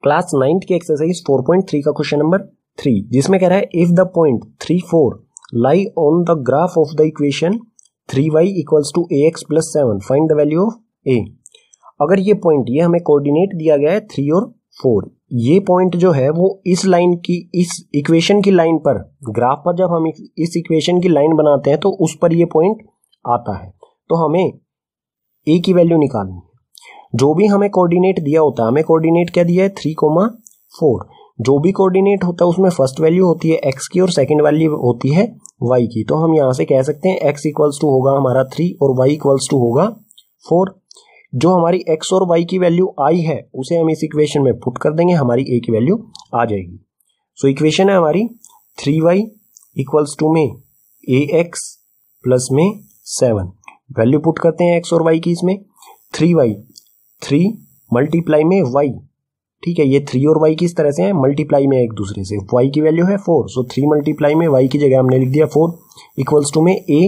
class ninth की exercise 4.3 का question number three जिसमें कह रहा है if the point three four lie on the graph of the equation three y equals to a x plus seven find the value of a अगर ये point ये हमें कोऑर्डिनेट दिया गया है थ्री और फोर ये पॉइंट जो है वो इस लाइन की इस इक्वेशन की लाइन पर ग्राफ पर जब हम इस इक्वेशन की लाइन बनाते हैं तो उस पर ये पॉइंट आता है तो हमें ए की वैल्यू निकालनी है जो भी हमें कोऑर्डिनेट दिया होता है हमें कोऑर्डिनेट क्या दिया है थ्री कोमा फोर जो भी कोऑर्डिनेट होता है उसमें फर्स्ट वैल्यू होती है एक्स की और सेकेंड वैल्यू होती है वाई की तो हम यहाँ से कह सकते हैं एक्स इक्वल्स टू होगा हमारा थ्री और वाई इक्वल्स टू होगा फोर जो हमारी एक्स और वाई की वैल्यू आई है उसे हम इस इक्वेशन में पुट कर देंगे हमारी ए की वैल्यू आ जाएगी सो so, इक्वेशन है हमारी थ्री वाई इक्वल्स टू में ए एक्स प्लस में सेवन वैल्यू पुट करते हैं एक्स और वाई की इसमें थ्री वाई थ्री मल्टीप्लाई में वाई ठीक है ये थ्री और वाई किस तरह से है मल्टीप्लाई में एक दूसरे से वाई की वैल्यू है फोर सो थ्री मल्टीप्लाई में वाई की जगह हमने लिख दिया फोर इक्वल्स टू में ए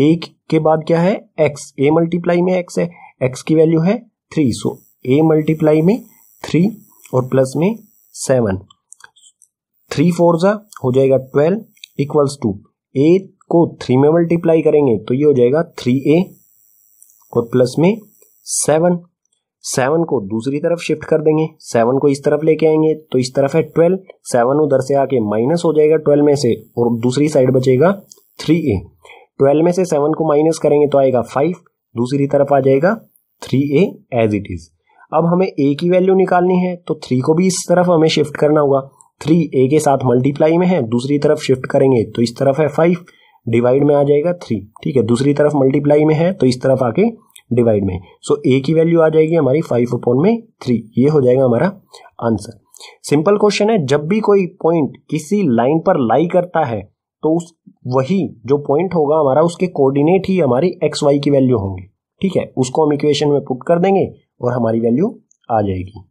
एक के बाद क्या है एक्स ए मल्टीप्लाई में एक्स है एक्स की वैल्यू है थ्री सो ए मल्टीप्लाई में थ्री और प्लस में सेवन थ्री फोर जा हो जाएगा ट्वेल्व इक्वल्स टू ए को थ्री में मल्टीप्लाई करेंगे तो ये हो जाएगा थ्री ए और प्लस में सेवन सेवन को दूसरी तरफ शिफ्ट कर देंगे सेवन को इस तरफ लेके आएंगे तो इस तरफ है ट्वेल्व सेवन उधर से आके माइनस हो जाएगा ट्वेल्व में से और दूसरी साइड बचेगा थ्री ए ट्वेल्व में से सेवन को माइनस करेंगे तो आएगा फाइव दूसरी तरफ आ जाएगा three a as it is अब हमें ए की वैल्यू निकालनी है तो थ्री को भी इस तरफ हमें शिफ्ट करना होगा थ्री ए के साथ मल्टीप्लाई में है दूसरी तरफ शिफ्ट करेंगे तो इस तरफ है फाइव डिवाइड में आ जाएगा थ्री ठीक है दूसरी तरफ मल्टीप्लाई में है तो इस तरफ आके डिवाइड में सो ए की वैल्यू आ जाएगी हमारी फाइव अपॉन में थ्री ये हो जाएगा हमारा आंसर सिंपल क्वेश्चन है जब भी कोई पॉइंट किसी लाइन पर लाई करता है तो उस वही जो पॉइंट होगा हमारा उसके कोऑर्डिनेट ही हमारी एक्स वाई की वैल्यू होंगी ठीक है उसको हम इक्वेशन में पुट कर देंगे और हमारी वैल्यू आ जाएगी